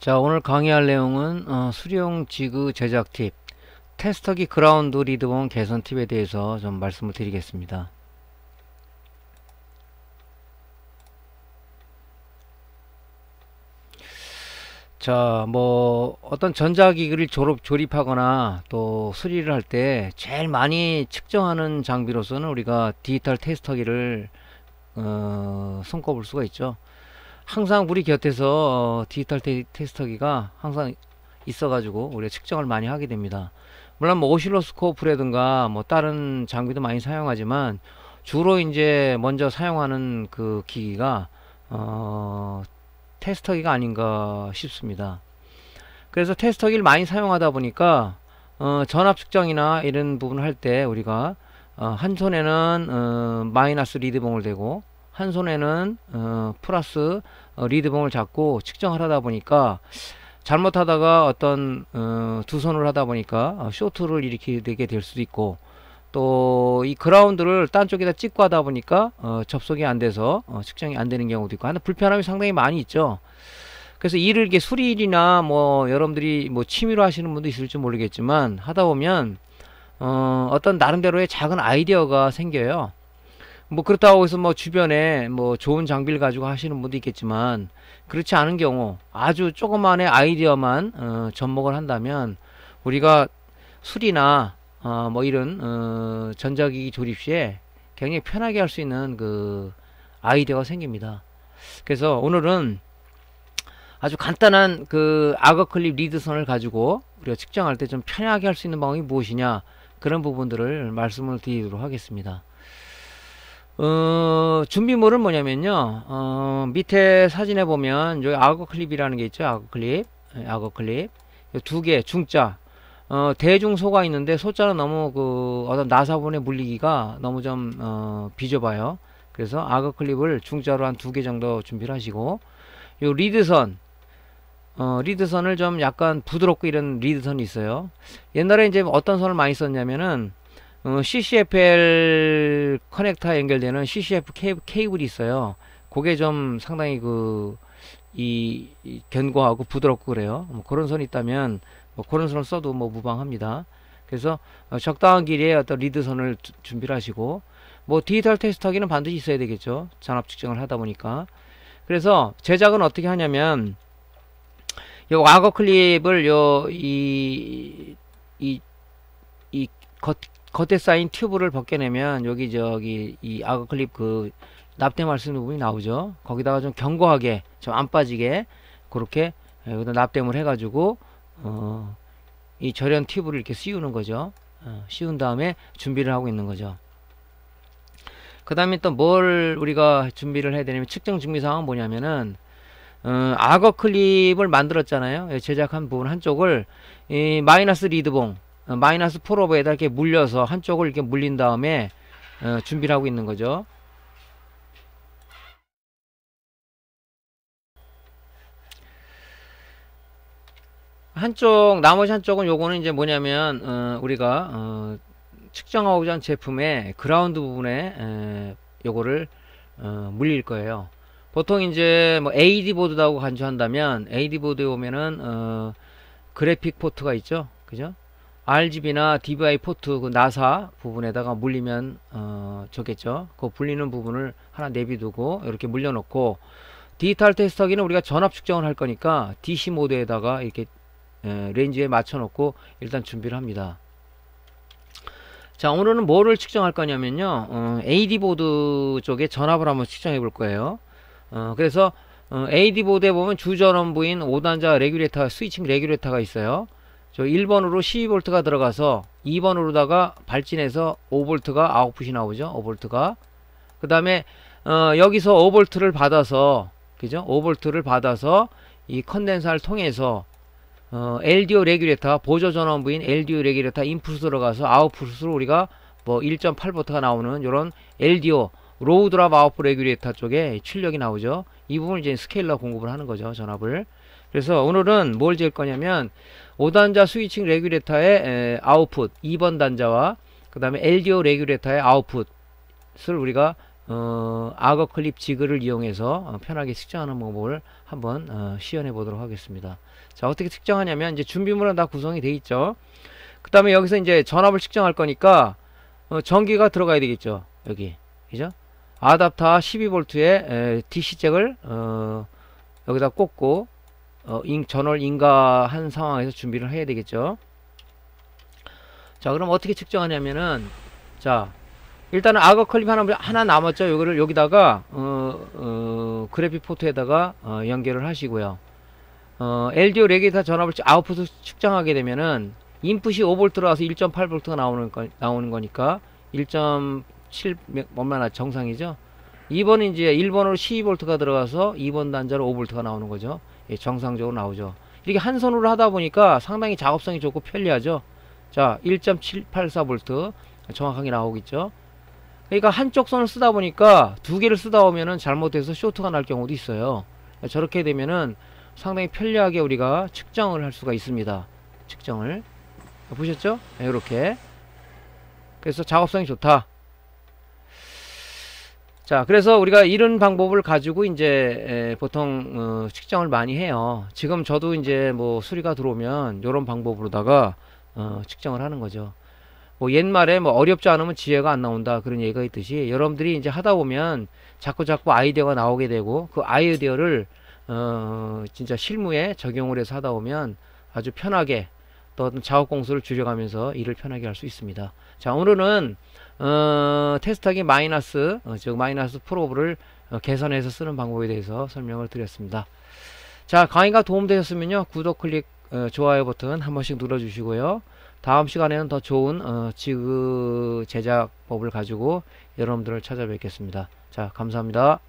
자 오늘 강의할 내용은 어, 수령 지그 제작 팁 테스터기 그라운드 리드본 개선 팁에 대해서 좀 말씀을 드리겠습니다 자뭐 어떤 전자기기를 졸업, 조립하거나 또 수리를 할 때 제일 많이 측정하는 장비로서는 우리가 디지털 테스터기를 어, 손꼽을 수가 있죠 항상 우리 곁에서 어, 디지털 테스터기가 항상 있어가지고 우리가 측정을 많이 하게 됩니다. 물론 뭐 오실로스코프라든가 뭐 다른 장비도 많이 사용하지만 주로 이제 먼저 사용하는 그 기기가 어, 테스터기가 아닌가 싶습니다. 그래서 테스터기를 많이 사용하다 보니까 어, 전압 측정이나 이런 부분을 할 때 우리가 어, 한 손에는 어, 마이너스 리드봉을 대고 한 손에는 어, 플러스 어, 리드봉을 잡고 측정을 하다 보니까 잘못하다가 어떤 어, 두 손을 하다 보니까 어, 쇼트를 일으키게 될 수도 있고 또 이 그라운드를 딴 쪽에다 찍고 하다 보니까 어, 접속이 안 돼서 어, 측정이 안 되는 경우도 있고 하는 불편함이 상당히 많이 있죠. 그래서 일을 이게 렇 수리일이나 뭐 여러분들이 뭐 취미로 하시는 분도 있을지 모르겠지만 하다 보면 어, 어떤 나름대로의 작은 아이디어가 생겨요. 뭐 그렇다고 해서 뭐 주변에 뭐 좋은 장비를 가지고 하시는 분도 있겠지만 그렇지 않은 경우 아주 조그만의 아이디어만 어, 접목을 한다면 우리가 술이나 어, 뭐 이런 어, 전자기기 조립 시에 굉장히 편하게 할 수 있는 그 아이디어가 생깁니다. 그래서 오늘은 아주 간단한 그아거클립 리드선을 가지고 우리가 측정할 때 좀 편하게 할 수 있는 방법이 무엇이냐 그런 부분들을 말씀을 드리도록 하겠습니다. 어, 준비물은 뭐냐면요. 어, 밑에 사진에 보면 여기 아어 클립이라는 게 있죠. 아어 클립, 악어 클립 예, 두개 중자. 어, 대중소가 있는데 소자는 너무 그 어떤 나사본에 물리기가 너무 좀 어, 비좁아요. 그래서 아그 클립을 중자로 한 두 개 정도 준비를 하시고 요 리드선 어, 리드선을 좀 약간 부드럽고 이런 리드선이 있어요. 옛날에 이제 어떤 선을 많이 썼냐면은 어, CCFL 커넥터 연결되는 CCF 케이블이 있어요. 그게 좀 상당히 그, 이, 이 견고하고 부드럽고 그래요. 뭐 그런 선이 있다면, 뭐 그런 선을 써도 뭐 무방합니다. 그래서 어, 적당한 길이의 어떤 리드선을 주, 준비를 하시고, 뭐 디지털 테스트하기는 반드시 있어야 되겠죠. 잔압 측정을 하다 보니까. 그래서 제작은 어떻게 하냐면, 요 와거 클립을 요, 이, 이이 겉, 겉에 쌓인 튜브를 벗겨내면 여기 저기 이 아가클립 그 납땜할 수 있는 부분이 나오죠. 거기다가 좀 견고하게 좀 안 빠지게 그렇게 예, 여기다 납땜을 해가지고 어, 이 절연 튜브를 이렇게 씌우는 거죠. 어, 씌운 다음에 준비를 하고 있는 거죠. 그 다음에 또 뭘 우리가 준비를 해야 되냐면 측정 준비 사항은 뭐냐면은 어, 악어 클립을 만들었잖아요. 예, 제작한 부분 한쪽을 이 마이너스 리드봉 어, 마이너스 4로버에다 이렇게 물려서 한쪽을 이렇게 물린 다음에 어, 준비를 하고 있는 거죠. 한쪽 나머지 한쪽은 요거는 이제 뭐냐면 어, 우리가 어, 측정하고자 한 제품의 그라운드 부분에 에, 요거를 어, 물릴 거예요. 보통 이제 뭐 AD 보드라고 간주한다면 AD 보드에 오면은 어, 그래픽 포트가 있죠, 그죠? RGB나 DVI 포트 그 나사 부분에다가 물리면 어, 좋겠죠. 그 불리는 부분을 하나 내비두고 이렇게 물려놓고 디지털 테스터기는 우리가 전압 측정을 할 거니까 DC 모드에다가 이렇게 예, 에, 렌즈에 맞춰놓고 일단 준비를 합니다. 자 오늘은 뭐를 측정할 거냐면요 어, AD 보드 쪽에 전압을 한번 측정해 볼 거예요 어, 그래서 어, AD 보드에 보면 주전원부인 5단자 레귤레이터 스위칭 레귤레이터가 있어요 저 1번으로 12V가 들어가서 2번으로다가 발진해서 5V가 아웃풋이 나오죠. 5V가. 그 다음에 어, 여기서 5V를 받아서 그죠? 5V를 받아서 이 컨덴서를 통해서 어, LDO 레귤레타 보조 전원부인 LDO 레귤레타 인풋 들어가서 아웃풋으로 우리가 뭐 1.8V가 나오는 이런 LDO 로우 드랍 아웃풋 레귤레타 쪽에 출력이 나오죠. 이 부분 을 이제 스케일러 공급을 하는 거죠. 전압을. 그래서 오늘은 뭘 지을 거냐면 5단자 스위칭 레귤레터의 아웃풋 2번 단자와 그 다음에 LDO 레귤레터의 아웃풋을 우리가 어, 악어 클립 지그를 이용해서 어, 편하게 측정하는 방법을 한번 어, 시연해 보도록 하겠습니다. 자 어떻게 측정하냐면 이제 준비물은 다 구성이 돼 있죠. 그 다음에 여기서 이제 전압을 측정할 거니까 어, 전기가 들어가야 되겠죠. 여기 그죠? 아답터 12V의 DC 잭을 어, 여기다 꽂고 어, 인, 전월 인가한 상황에서 준비를 해야 되겠죠. 자, 그럼 어떻게 측정하냐면은, 자, 일단은 악어 클립 하나, 하나 남았죠. 요거를 여기다가, 어, 어, 그래픽 포트에다가, 어, 연결을 하시고요. 어, LDO 레게이 전압을 아웃풋을 측정하게 되면은, 인풋이 5볼트라서 1 8볼가 나오는, 거, 나오는 거니까, 1.7, 얼마나 정상이죠? 2번은 이제 1번으로 1 2볼가 들어가서 2번 단자로 5볼가 나오는 거죠. 예, 정상적으로 나오죠. 이렇게 한 손으로 하다 보니까 상당히 작업성이 좋고 편리하죠. 자, 1.784V 정확하게 나오겠죠. 그러니까 한쪽 손을 쓰다 보니까 두 개를 쓰다 보면은 잘못해서 쇼트가 날 경우도 있어요. 저렇게 되면은 상당히 편리하게 우리가 측정을 할 수가 있습니다. 측정을 보셨죠? 네, 이렇게 그래서 작업성이 좋다. 자, 그래서 우리가 이런 방법을 가지고 이제 보통 어, 측정을 많이 해요. 지금 저도 이제 뭐 수리가 들어오면 이런 방법으로다가 어, 측정을 하는 거죠. 뭐 옛말에 뭐 어렵지 않으면 지혜가 안 나온다 그런 얘기가 있듯이 여러분들이 이제 하다 보면 자꾸 자꾸 아이디어가 나오게 되고 그 아이디어를 어, 진짜 실무에 적용을 해서 하다 보면 아주 편하게 또 작업 공수를 줄여가면서 일을 편하게 할 수 있습니다. 자 오늘은 어, 테스트하기 마이너스 어, 즉 마이너스 프로브를 어, 개선해서 쓰는 방법에 대해서 설명을 드렸습니다. 자 강의가 도움되셨으면요 구독 클릭 어, 좋아요 버튼 한 번씩 눌러주시고요. 다음 시간에는 더 좋은 어, 지그 제작법을 가지고 여러분들을 찾아뵙겠습니다. 자 감사합니다.